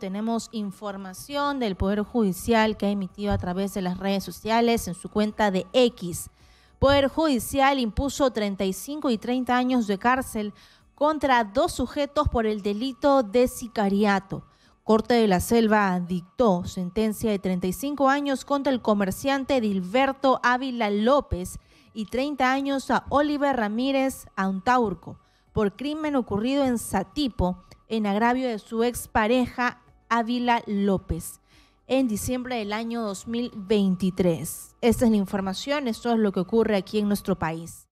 Tenemos información del Poder Judicial que ha emitido a través de las redes sociales en su cuenta de X. Poder Judicial impuso 35 y 30 años de cárcel contra dos sujetos por el delito de sicariato. Corte de la Selva dictó sentencia de 35 años contra el comerciante Dilberto Ávila López y 30 años a Oliver Ramírez Antaurco por crimen ocurrido en Satipo en agravio de su expareja Ávila López en diciembre del año 2023. Esta es la información, esto es lo que ocurre aquí en nuestro país.